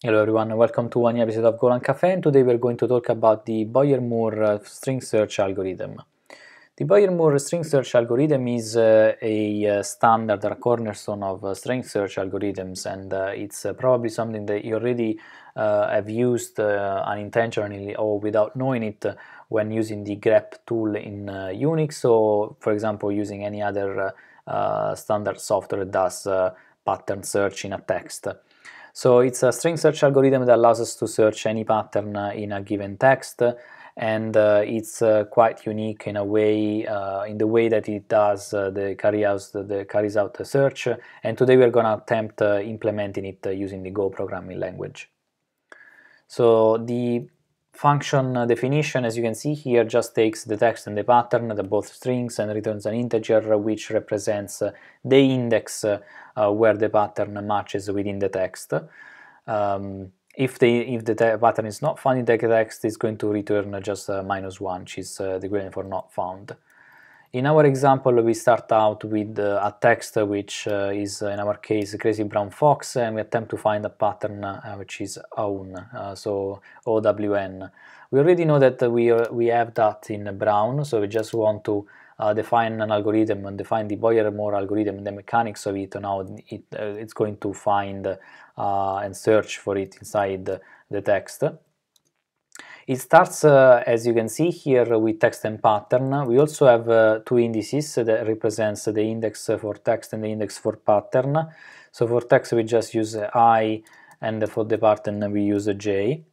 Hello everyone and welcome to another episode of Golan Cafe and today we're going to talk about the Boyer-Moore uh, string search algorithm. The Boyer-Moore string search algorithm is uh, a uh, standard or cornerstone of uh, string search algorithms and uh, it's uh, probably something that you already have used unintentionally or without knowing it when using the grep tool in Unix or for example using any other standard software that does pattern search in a text. So it's a string search algorithm that allows us to search any pattern uh, in a given text and uh, it's uh, quite unique in a way uh, in the way that it does uh, the carry out the, the, carries out the search and today we're going to attempt uh, implementing it using the go programming language so the function definition, as you can see here, just takes the text and the pattern, the both strings, and returns an integer uh, which represents uh, the index uh, where the pattern matches within the text. Um, if the if the pattern is not found in the text, it's going to return just minus one, which is the equivalent for not found. In our example, we start out with uh, a text which uh, is, uh, in our case, Crazy Brown Fox, and we attempt to find a pattern which is own, so OWN. We already know that we, we have that in Brown, so we just want to uh, define an algorithm and define the Boyer-Moore algorithm and the mechanics of it and how it, uh, it's going to find uh, and search for it inside the text. It starts, uh, as you can see here, with text and pattern. We also have uh, two indices that represents the index for text and the index for pattern. So for text we just use i and for the pattern we use j.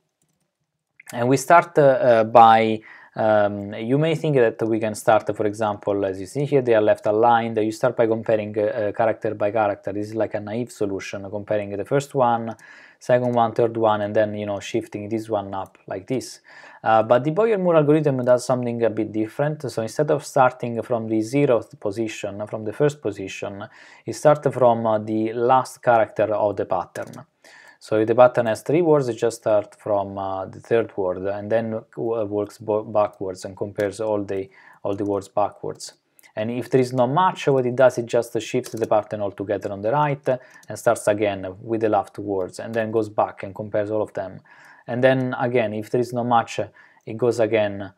And we start uh, uh, by um, you may think that we can start, for example, as you see here, they are left aligned. You start by comparing uh, uh, character by character. This is like a naive solution, comparing the first one, second one, third one, and then, you know, shifting this one up like this. Uh, but the Boyer-Moore algorithm does something a bit different. So instead of starting from the zeroth position, from the first position, it starts from uh, the last character of the pattern. So if the button has three words, it just starts from uh, the third word and then uh, works backwards and compares all the all the words backwards. And if there is not much, what it does, it just shifts the pattern altogether on the right uh, and starts again with the left words and then goes back and compares all of them. And then again, if there is not much, uh, it goes again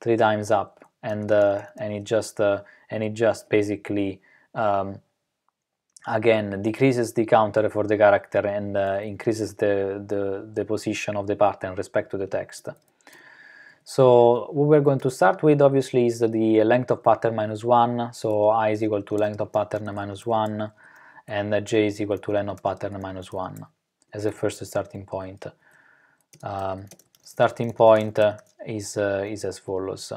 three times up and uh, and it just uh, and it just basically um, again decreases the counter for the character and uh, increases the, the, the, position of the pattern respect to the text. So what we're going to start with obviously is the length of pattern minus 1, so i is equal to length of pattern minus 1 and j is equal to length of pattern minus 1 as a first starting point. Um, starting point uh, is, uh, is as follows.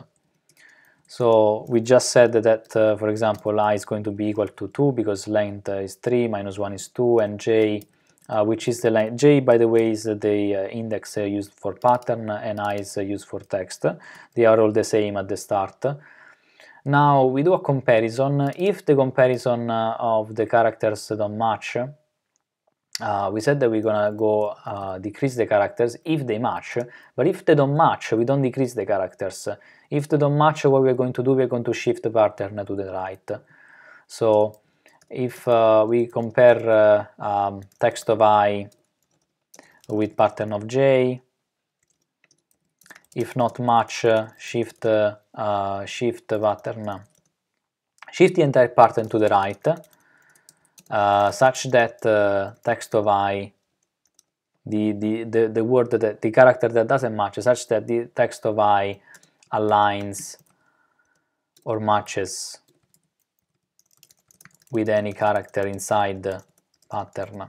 So we just said that, uh, for example, i is going to be equal to 2 because length uh, is 3, minus 1 is 2, and j, uh, which is the length. j, by the way, is the uh, index uh, used for pattern, and i is uh, used for text. They are all the same at the start. Now we do a comparison. If the comparison of the characters don't match, uh, we said that we're gonna go uh, decrease the characters if they match, but if they don't match, we don't decrease the characters. If they don't match, what we're going to do, we're going to shift the pattern to the right. So if uh, we compare uh, um, text of i with pattern of j, if not match, uh, shift, uh, shift pattern, shift the entire pattern to the right, uh, such that uh, text of i the, the, the, the word that the character that doesn't match such that the text of i aligns or matches with any character inside the pattern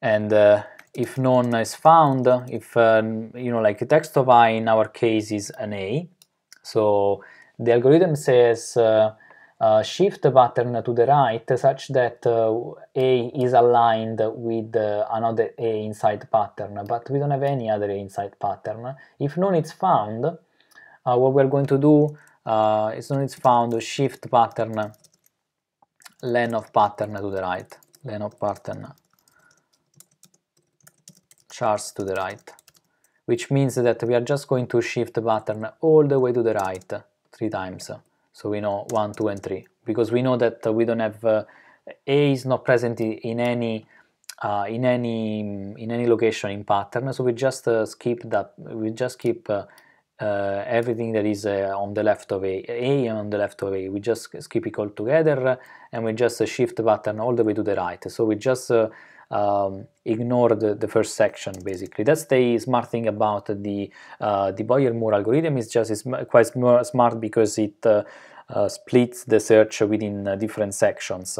and uh, if none is found if uh, you know like text of i in our case is an a so the algorithm says uh, uh, shift button pattern to the right such that uh, A is aligned with uh, another A inside pattern, but we don't have any other A inside pattern. If none is found, what we're going to do is none is found, shift pattern len of pattern to the right, len of pattern charts to the right, which means that we are just going to shift the pattern all the way to the right three times. So we know 1, 2, and 3 because we know that uh, we don't have uh, A is not present in any uh, in any in any location in pattern so we just uh, skip that we just keep uh, uh, everything that is on the left of a a on the left of a we just skip it all together and we just shift the pattern all the way to the right so we just um, ignore the, the, first section basically. That's the smart thing about the uh, the Boyer-Moore algorithm. It's just it's quite smart because it uh, uh, splits the search within uh, different sections.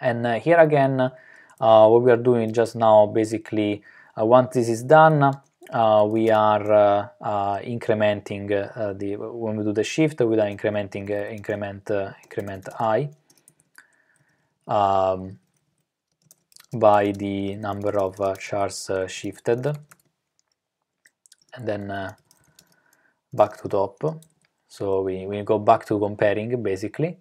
And uh, here again, uh, what we are doing just now basically once this is done, uh, we are uh, uh, incrementing the when we do the shift we are incrementing increment increment i um, by the number of uh, chars uh, shifted and then uh, back to top so we, we go back to comparing basically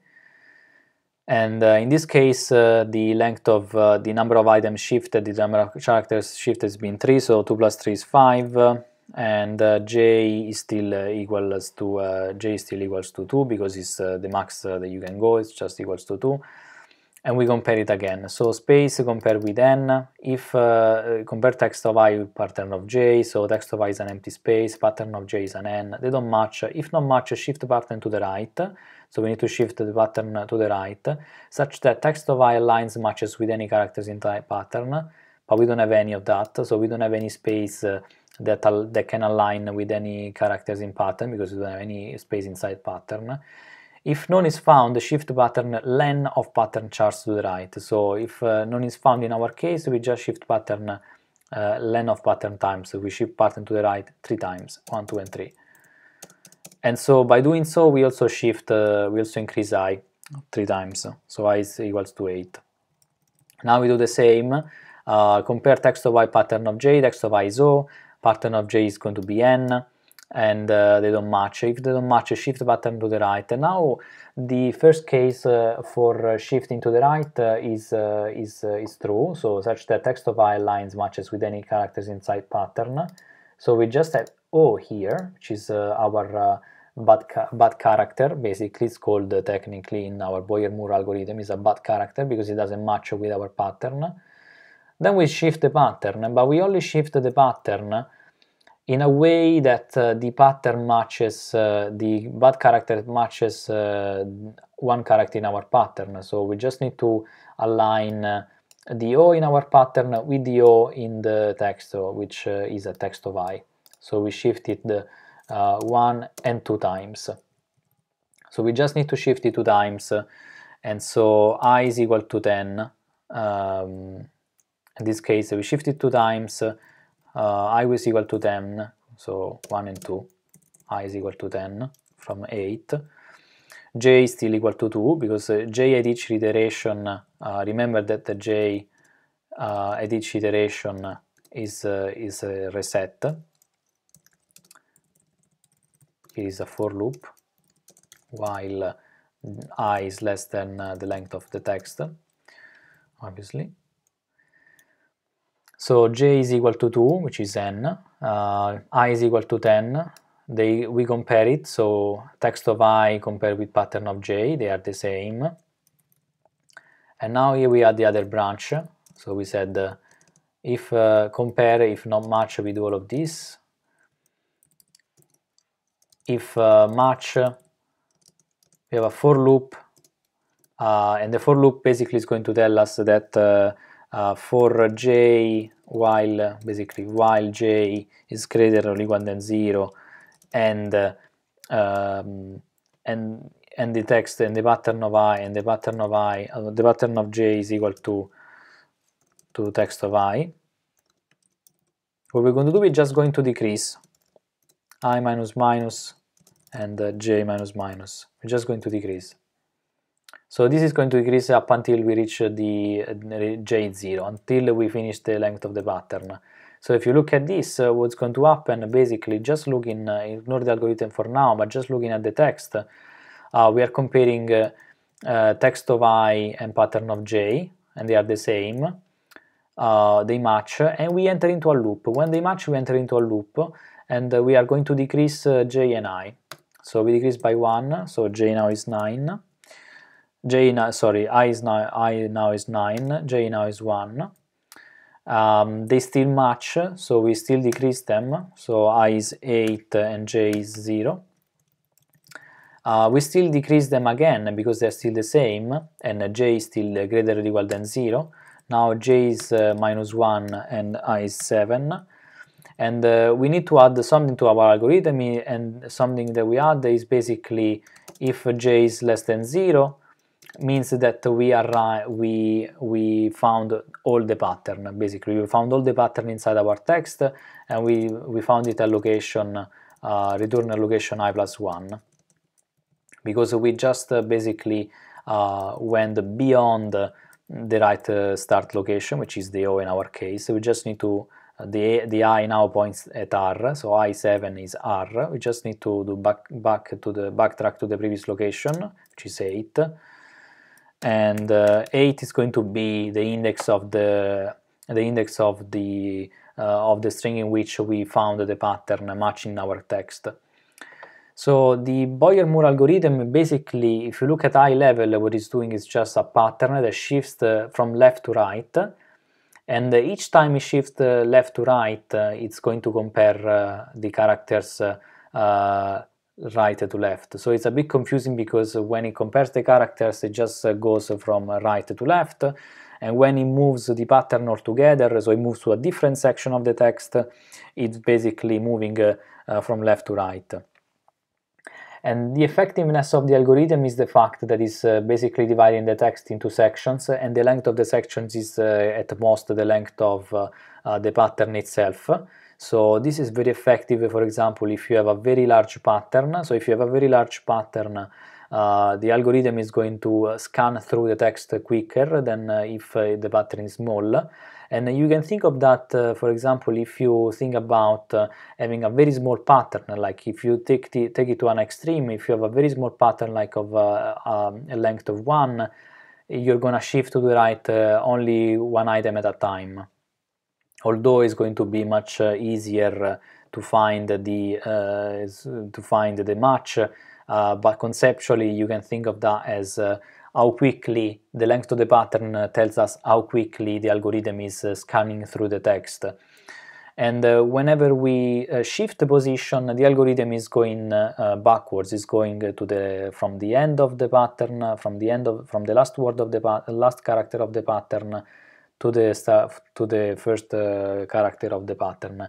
and uh, in this case uh, the length of uh, the number of items shifted the number of characters shifted has been 3 so 2 plus 3 is 5 and j is still equals to j is still equals to 2 because it's the max that you can go it's just equals to 2 and we compare it again. So space compare with n, if uh, compare text of i with pattern of j, so text of i is an empty space, pattern of j is an n, they don't match. If not match, shift pattern to the right, so we need to shift the pattern to the right, such that text of i aligns matches with any characters in type pattern, but we don't have any of that, so we don't have any space uh, that, that can align with any characters in pattern because we don't have any space inside pattern. If none is found, shift button len of pattern charts to the right. So if uh, none is found in our case, we just shift pattern uh, len of pattern times. So we shift pattern to the right three times, one, two, and three. And so by doing so, we also shift, uh, we also increase i three times. So i is equals to eight. Now we do the same. Uh, compare text of i pattern of j, text of i is o, pattern of j is going to be n and uh, they don't match. If they don't match, shift button to the right. And now the first case uh, for uh, shifting to the right uh, is, uh, is, uh, is true, so such that text of i lines matches with any characters inside pattern. So we just have O here, which is our bad, ca bad character, basically it's called technically in our Boyer-Moore algorithm is a bad character because it doesn't match with our pattern. Then we shift the pattern, but we only shift the pattern in a way that uh, the pattern matches uh, the bad character matches uh, one character in our pattern so we just need to align uh, the O in our pattern with the O in the text uh, which uh, is a text of I so we shift it the, one and two times so we just need to shift it two times and so I is equal to 10 um, in this case we shift it two times uh, i was equal to 10 so 1 and 2 i is equal to 10 from 8 j is still equal to 2 because uh, j at each iteration uh, remember that the j uh, at each iteration is uh, is a reset it is a for loop while i is less than uh, the length of the text obviously so j is equal to 2, which is n, uh, i is equal to 10, they, we compare it, so text of i compared with pattern of j, they are the same. And now here we add the other branch, so we said uh, if uh, compare, if not match, we do all of this. If uh, match, we have a for loop, uh, and the for loop basically is going to tell us that uh, uh, for j while basically while j is greater or equal than zero and uh, um, and and the text and the pattern of i and the pattern of i uh, the pattern of j is equal to to text of i what we're going to do is just going to decrease i minus minus and uh, j minus minus we're just going to decrease so this is going to decrease up until we reach the J0, until we finish the length of the pattern. So if you look at this, uh, what's going to happen, basically just looking, uh, ignore the algorithm for now, but just looking at the text, uh, we are comparing uh, uh, text of i and pattern of j, and they are the same. Uh, they match, and we enter into a loop. When they match, we enter into a loop, and we are going to decrease j and i. So we decrease by 1, so j now is 9, j now sorry i is now i now is 9 j now is 1 um, they still match so we still decrease them so i is 8 and j is 0 uh, we still decrease them again because they're still the same and j is still greater or equal than 0 now j is uh, minus 1 and i is 7 and uh, we need to add something to our algorithm and something that we add is basically if j is less than 0 means that we are we we found all the pattern basically we found all the pattern inside our text and we we found it allocation uh, return allocation i plus one because we just uh, basically uh, went beyond the right uh, start location which is the o in our case we just need to the, the i now points at r so i7 is r we just need to do back back to the backtrack to the previous location which is 8 and uh, 8 is going to be the index of the the index of the uh, of the string in which we found the pattern matching our text. So the Boyer-Moore algorithm basically, if you look at high level, what it's doing is just a pattern that shifts uh, from left to right, and uh, each time it shifts uh, left to right, uh, it's going to compare the characters right to left. So it's a bit confusing because when it compares the characters, it just uh, goes from right to left. And when it moves the pattern altogether, so it moves to a different section of the text, it's basically moving uh, uh, from left to right. And the effectiveness of the algorithm is the fact that it's uh, basically dividing the text into sections, and the length of the sections is uh, at most the length of uh, the pattern itself. So this is very effective, for example, if you have a very large pattern. So if you have a very large pattern, uh, the algorithm is going to uh, scan through the text quicker than uh, if uh, the pattern is small. And you can think of that, uh, for example, if you think about uh, having a very small pattern, like if you take, the, take it to an extreme, if you have a very small pattern like of um, a length of one, you're gonna shift to the right only one item at a time although it's going to be much uh, easier uh, to find the uh, to find the match but conceptually you can think of that as how quickly the length of the pattern tells us how quickly the algorithm is scanning through the text and uh, whenever we uh, shift the position the algorithm is going uh, backwards it's going to the from the end of the pattern from the end of from the last word of the last character of the pattern to the stuff to the first uh, character of the pattern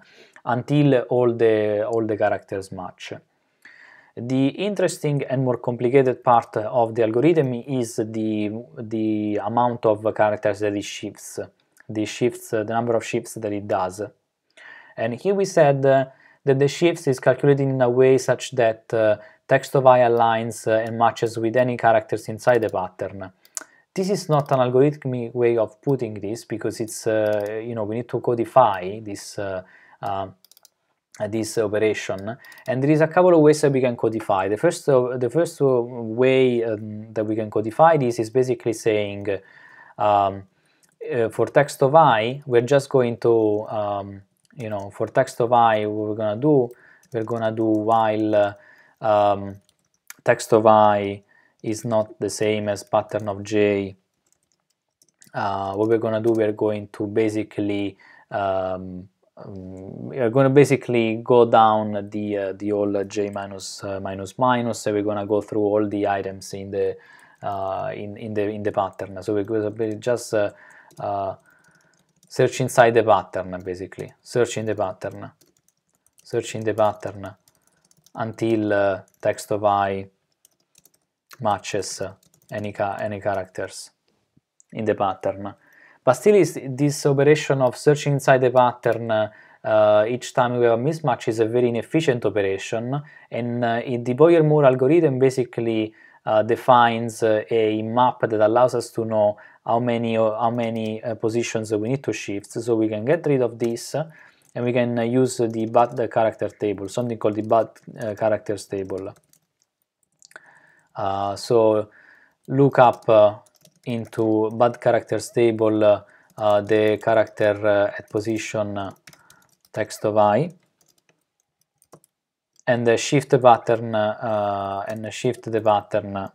until all the all the characters match. The interesting and more complicated part of the algorithm is the the amount of characters that it shifts, the shifts, eh, the number of shifts that it does. And here we said uh, that the shifts is calculated in a way such that uh, text of i aligns uh, and matches with any characters inside the pattern this is not an algorithmic way of putting this because it's uh, you know we need to codify this uh, uh, this operation and there is a couple of ways that we can codify the first the first way um, that we can codify this is basically saying um, uh, for text of i we're just going to um, you know for text of i what we're gonna do we're gonna do while uh, um, text of i is not the same as pattern of J, uh, what we're going to do, we're going to basically um, um, we're going to basically go down the uh, the whole J minus, uh, minus minus, so we're going to go through all the items in the uh, in in the in the pattern. So we're going to just uh, uh, search inside the pattern, basically search in the pattern, search in the pattern until text of i matches any, ca any characters in the pattern. But still, this operation of searching inside the pattern uh, each time we have a mismatch is a very inefficient operation and uh, the Boyer-Moore algorithm basically uh, defines uh, a map that allows us to know how many how many uh, positions we need to shift so we can get rid of this and we can uh, use the bad character table something called the bad characters table uh, so look up uh, into bad characters table uh, the character at position text of i and the shift pattern uh, and shift the pattern uh,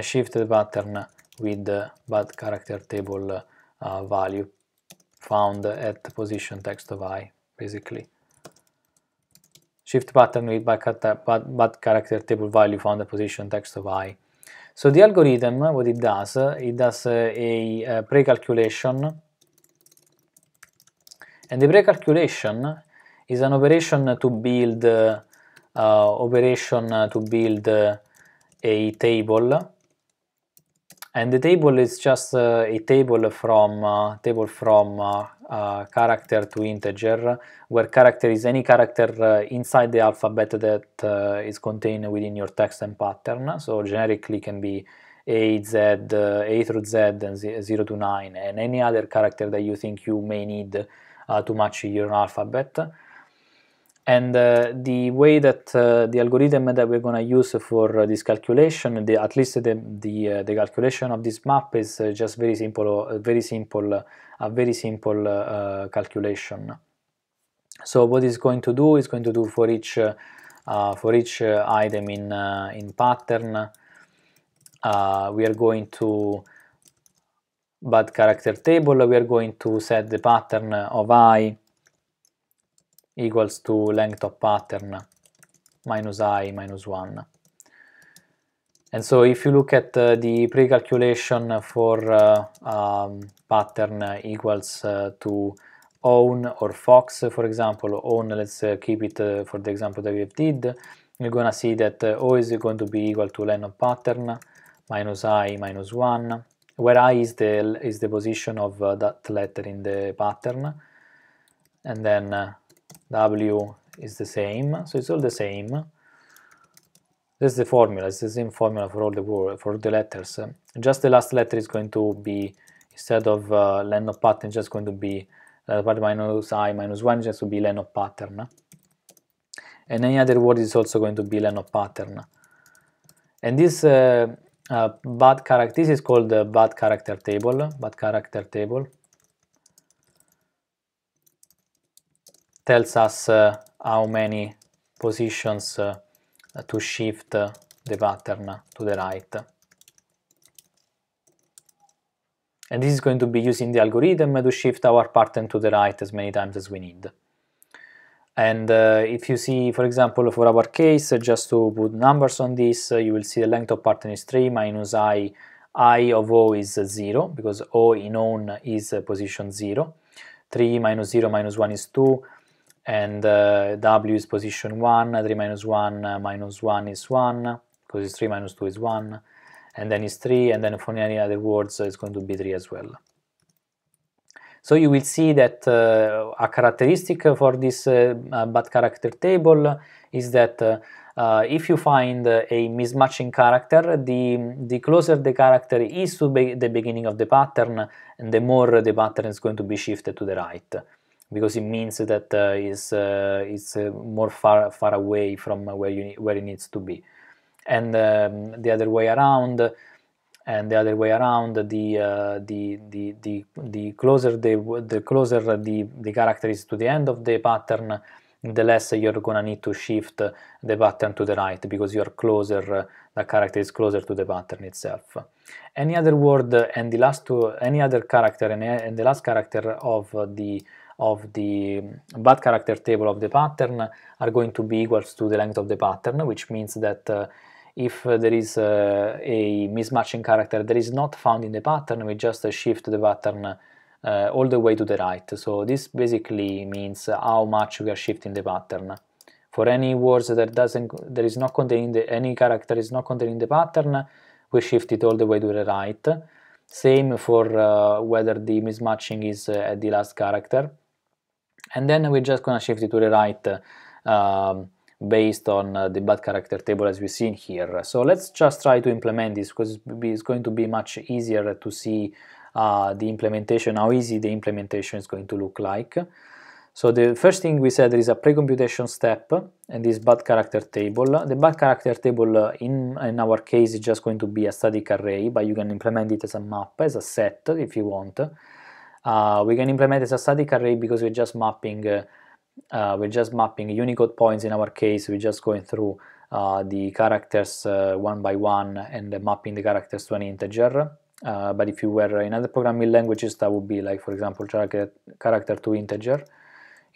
shift the pattern with the bad character table uh, value found at position text of i basically shift pattern read by but character table value found the position text of i. So the algorithm, what it does, it does a, a pre-calculation and the pre-calculation is an operation to build uh, operation to build a table and the table is just uh, a table from uh, table from uh, character to integer, where character is any character uh, inside the alphabet that uh, is contained within your text and pattern. So generically can be a, Z, uh, A through Z, and 0 to 9, and any other character that you think you may need to match your alphabet. And uh, the way that uh, the algorithm that we're going to use for uh, this calculation, the, at least the, the, uh, the, calculation of this map is uh, just very simple, very simple, a very simple calculation. So what it's going to do is going to do for each for each item in in pattern, we are going to but character table we are going to set the pattern of i equals to length of pattern minus i minus 1. And so if you look at uh, the pre-calculation for uh, um, pattern equals uh, to own or fox, for example, own, let's uh, keep it uh, for the example that we did, you're gonna see that uh, O is going to be equal to length of pattern minus i minus 1, where i is the, is the position of that letter in the pattern, and then W is the same, so it's all the same. This is the formula, it's the same formula for all the word, for the letters. Just the last letter is going to be, instead of uh, len of pattern, just going to be uh, part minus i minus 1, just to be len of pattern. And any other word is also going to be len of pattern. And this uh, uh, bad character, this is called the bad character table, bad character table. tells us uh, how many positions uh, to shift uh, the pattern to the right. And this is going to be using the algorithm to shift our pattern to the right as many times as we need. And uh, if you see, for example, for our case, uh, just to put numbers on this, uh, you will see the length of pattern is 3 minus i, i of o is 0, because o in on is position 0. 3 minus 0 minus 1 is 2, and uh, w is position 1, 3 minus 1 uh, minus 1 is 1, because it's 3 minus 2 is 1, and then it's 3, and then for any other words uh, it's going to be 3 as well. So you will see that uh, a characteristic for this uh, uh bad character table is that uh, if you find a mismatching character, the, the closer the character is to be the beginning of the pattern, and the more the pattern is going to be shifted to the right because it means that uh, it's, uh, it's uh, more far, far away from where, you, where it needs to be. And um, the other way around, and the other way around, the, uh, the, the, the, the closer, the, the, closer the, the character is to the end of the pattern, the less you're gonna need to shift the pattern to the right because you're closer, the character is closer to the pattern itself. Any other word and the last two, any other character and, and the last character of the of the bad character table of the pattern are going to be equal to the length of the pattern, which means that uh, if there is uh, a mismatching character that is not found in the pattern, we just uh, shift the pattern uh, all the way to the right. So this basically means how much we are shifting the pattern. For any words that doesn't, there is not containing the, any character is not containing the pattern, we shift it all the way to the right. Same for uh, whether the mismatching is uh, at the last character and then we're just gonna shift it to the right um, based on uh, the bad character table as we've seen here. So let's just try to implement this because it's going to be much easier to see uh, the implementation, how easy the implementation is going to look like. So the first thing we said there is a pre-computation step and this bad character table. The bad character table uh, in, in our case is just going to be a static array but you can implement it as a map, as a set if you want. Uh, we can implement as a static array because we're just mapping uh, uh, we're just mapping Unicode points in our case. We're just going through uh, the characters uh, one by one and mapping the characters to an integer. Uh, but if you were in other programming languages, that would be like, for example, character, character to integer.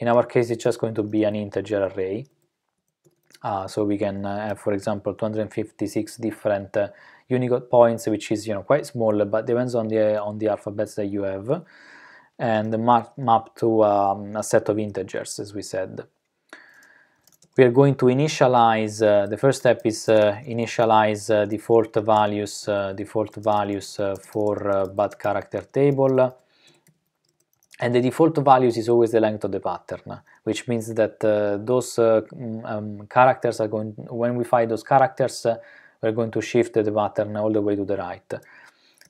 In our case, it's just going to be an integer array. so we can have, for example, 256 different Unicode points, which is you know quite small, but depends on the on the alphabets that you have, and map map to um, a set of integers, as we said. We are going to initialize. Uh, the first step is uh, initialize uh, default values uh, default values uh, for uh, bad character table. And the default values is always the length of the pattern, which means that uh, those uh, mm, um, characters are going, when we find those characters, uh, we're going to shift the pattern all the way to the right.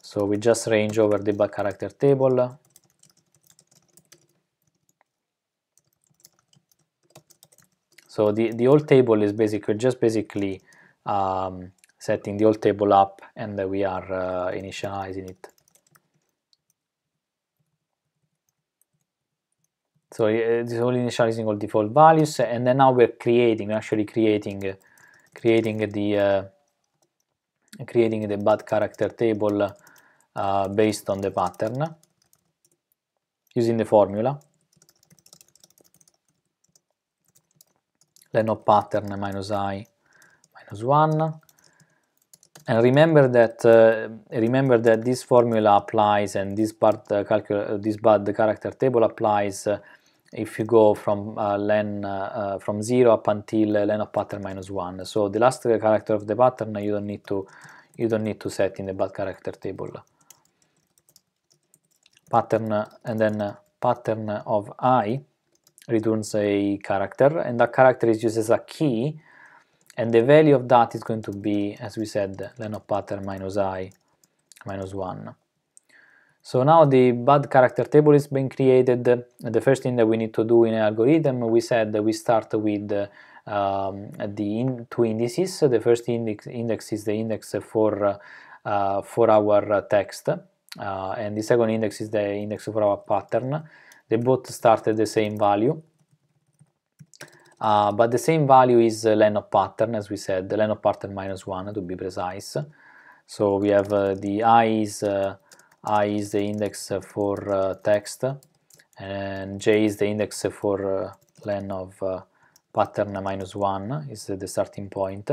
So we just range over the back character table. So the, the old table is basically just basically um, setting the old table up and we are uh, initializing it. So uh, it's all initializing all default values and then now we're creating, actually creating, creating the uh, creating the bad character table uh, based on the pattern using the formula of pattern minus i minus 1 and remember that uh, remember that this formula applies and this part uh, this bad character table applies uh, if you go from uh, len uh, uh, from 0 up until len of pattern minus 1 so the last character of the pattern you don't need to you don't need to set in the bad character table pattern and then pattern of i returns a character and that character is used as a key and the value of that is going to be as we said len of pattern minus i minus 1 so now the bad character table is being created. The first thing that we need to do in an algorithm, we said that we start with um, the in two indices. So the first index, index is the index for, uh, for our text, uh, and the second index is the index for our pattern. They both start at the same value. Uh, but the same value is length of pattern, as we said, the of pattern minus 1 to be precise. So we have uh, the i is uh, i is the index for uh, text and j is the index for uh, len of uh, pattern minus 1 is the starting point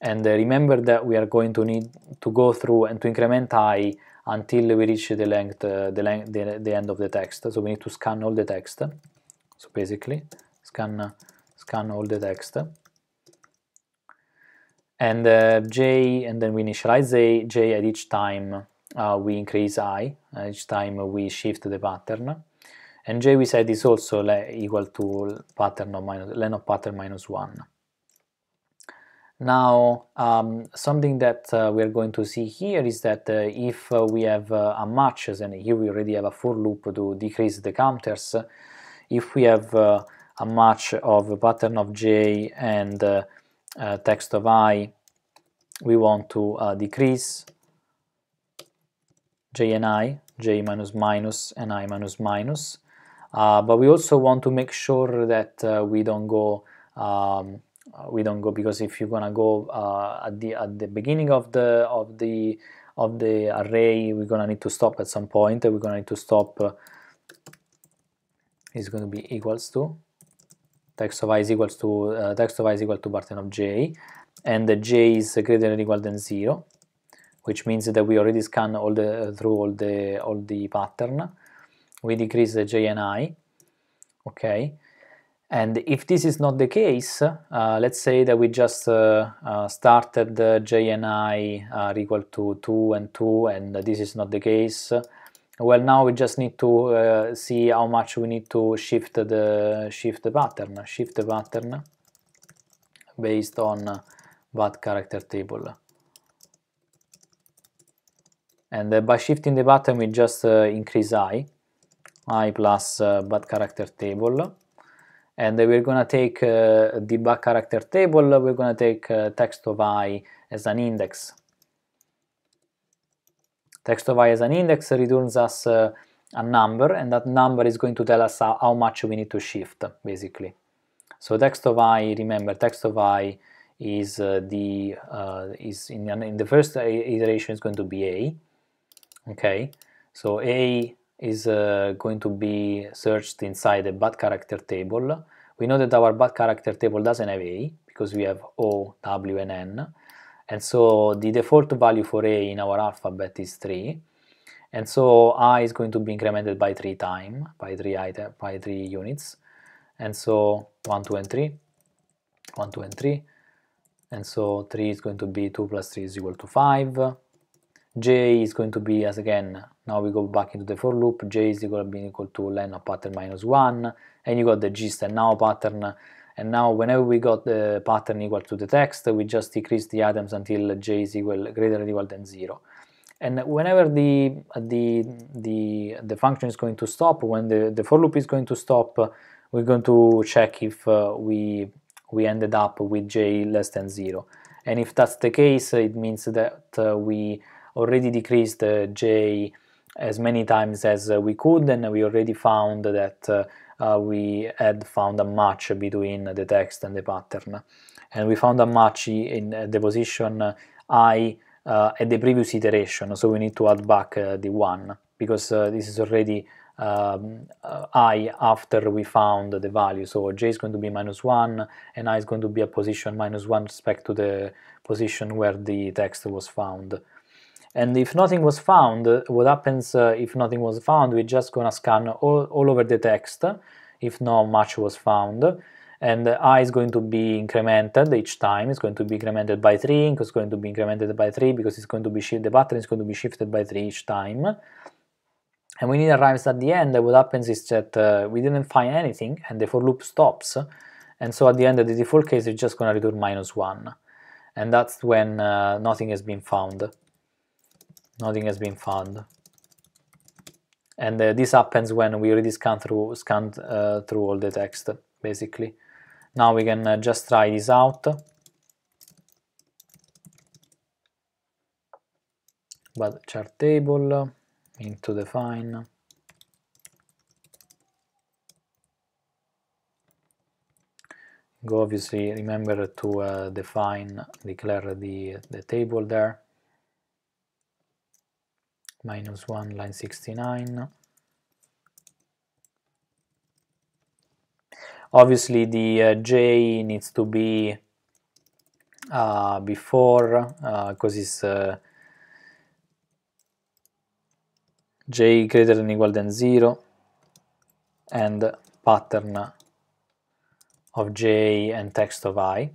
and remember that we are going to need to go through and to increment i until we reach the length, the, length the, the end of the text so we need to scan all the text so basically scan scan all the text and uh, j and then we initialize a, j at each time uh, we increase i uh, each time we shift the pattern and j we said is also equal to pattern of minus len of pattern minus 1 now um, something that uh, we're going to see here is that uh, if uh, we have a matches and here we already have a for loop to decrease the counters if we have a match of a pattern of j and uh, uh, text of i we want to uh, decrease j and i, j minus minus and i minus minus. Uh, but we also want to make sure that uh, we don't go um, uh, we don't go because if you're gonna go uh, at the at the beginning of the of the of the array we're gonna need to stop at some point we're gonna need to stop uh, is going to be equals to text of i is equals to uh, text of i is equal to button of j and the j is greater than equal than zero which means that we already scan all the uh, through all the all the pattern. We decrease the JNI, okay. And if this is not the case, uh, let's say that we just uh, uh, started the JNI are uh, equal to 2 and 2 and this is not the case. Well, now we just need to uh, see how much we need to shift the shift the pattern, shift the pattern based on that character table and uh, by shifting the button we just uh, increase i i plus uh, bad character table and we're gonna take uh, the debug character table we're gonna take uh, text of i as an index text of i as an index returns us uh, a number and that number is going to tell us how, how much we need to shift basically so text of i remember text of i is the is in, in the first iteration is going to be a okay so a is uh, going to be searched inside a bad character table we know that our bad character table doesn't have a because we have o w and n and so the default value for a in our alphabet is 3 and so i is going to be incremented by 3 time by 3 item by 3 units and so 1 2 and 3 1 2 and 3 and so 3 is going to be 2 plus 3 is equal to 5 j is going to be as again now we go back into the for loop j is equal to be equal to len of pattern minus one and you got the gist and now pattern and now whenever we got the pattern equal to the text we just decrease the items until j is equal greater than equal than zero and whenever the the the the function is going to stop when the the for loop is going to stop we're going to check if uh, we we ended up with j less than zero and if that's the case it means that uh, we already decreased uh, j as many times as uh, we could and we already found that uh, we had found a match between the text and the pattern and we found a match in the position i at the previous iteration so we need to add back the 1 because this is already um, i after we found the value. So j is going to be minus 1 and i is going to be a position minus 1 respect to the position where the text was found. And if nothing was found, what happens uh, if nothing was found, we're just gonna scan all, all over the text if no match was found. And i is going to be incremented each time, it's going to be incremented by 3, It's going to be incremented by 3 because it's going to be the button is going to be shifted by 3 each time. And when it arrives at the end, what happens is that uh, we didn't find anything and the for loop stops. And so at the end of the default case, it's just going to return minus 1. And that's when uh, nothing has been found. Nothing has been found. And uh, this happens when we already scan through, scanned uh, through all the text, basically. Now we can uh, just try this out. But chart table into define. Go obviously remember to uh, define, declare the, the table there minus 1 line 69 obviously the uh, j needs to be uh, before because uh, it's uh, j greater than equal than 0 and pattern of j and text of i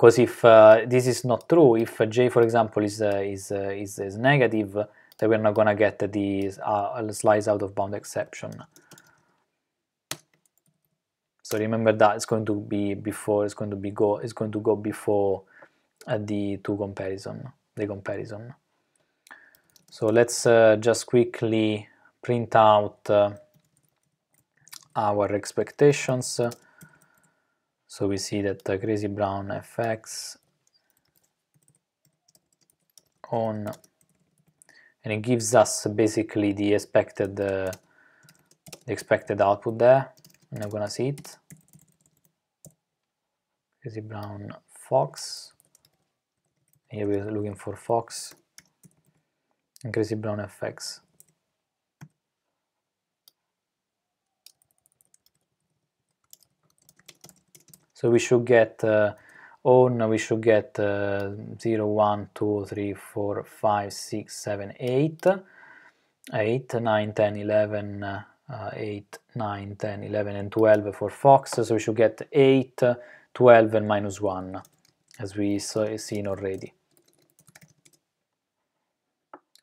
because if uh, this is not true, if uh, j for example is uh, is, uh, is, is negative, then we're not gonna get uh, the slice out of bound exception. So remember that it's going to be before it's going to be go it's going to go before uh, the two comparison the comparison. So let's just quickly print out our expectations. So we see that the crazy brown FX on and it gives us basically the expected uh, the expected output there and I'm gonna see it crazy brown fox here we're looking for fox and crazy brown FX So we should get uh, on, we should get uh, 0, 1, 2, 3, 4, 5, 6, 7, 8, 8, 9, 10, 11, uh, uh, 8, 9, 10, 11, and 12 for Fox. So we should get 8, 12, and minus 1, as we saw, seen already.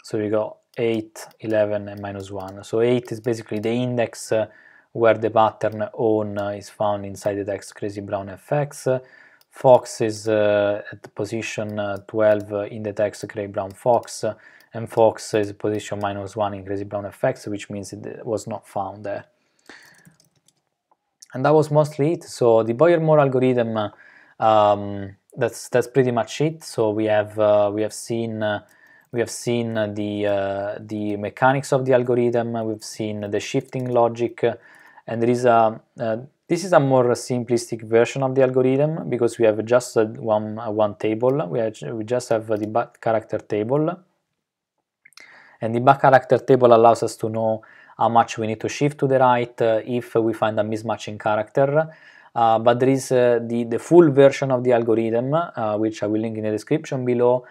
So we got 8, 11, and minus 1. So 8 is basically the index uh, where the pattern on is found inside the text crazy brown fx. Fox is uh, at position uh, 12 in the text crazy brown fox, and fox is position minus 1 in crazy brown fx, which means it was not found there. And that was mostly it. So the Boyer-Moore algorithm, um, that's that's pretty much it. So we have uh, we have seen uh, we have seen uh, the, uh, the mechanics of the algorithm, uh, we've seen the shifting logic, and there is a, this is a more simplistic version of the algorithm because we have just one, one table, we, have, we just have the back character table, and the back character table allows us to know how much we need to shift to the right uh, if we find a mismatching character. Uh, but there is uh, the, the full version of the algorithm, which I will link in the description below,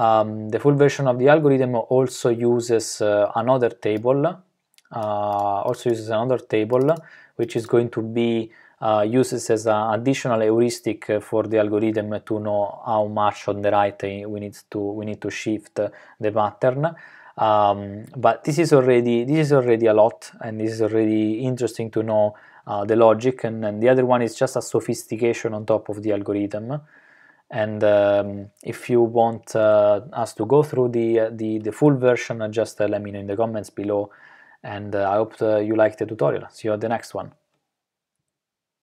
um, the full version of the algorithm also uses uh, another table, uh, also uses another table, which is going to be uh, used as an additional heuristic for the algorithm to know how much on the right we need to we need to shift the pattern. Um, but this is already this is already a lot, and this is already interesting to know uh, the logic. And, and the other one is just a sophistication on top of the algorithm. And um, if you want uh, us to go through the, uh, the, the full version, uh, just uh, let me know in the comments below. And I hope you liked the tutorial. See you at the next one.